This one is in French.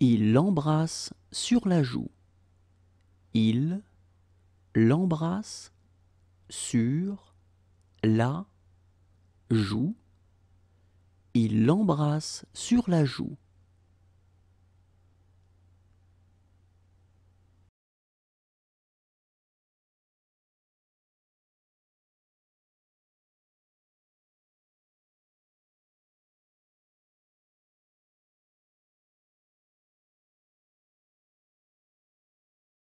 Il l'embrasse sur la joue. Il l'embrasse sur la joue. Il l'embrasse sur la joue.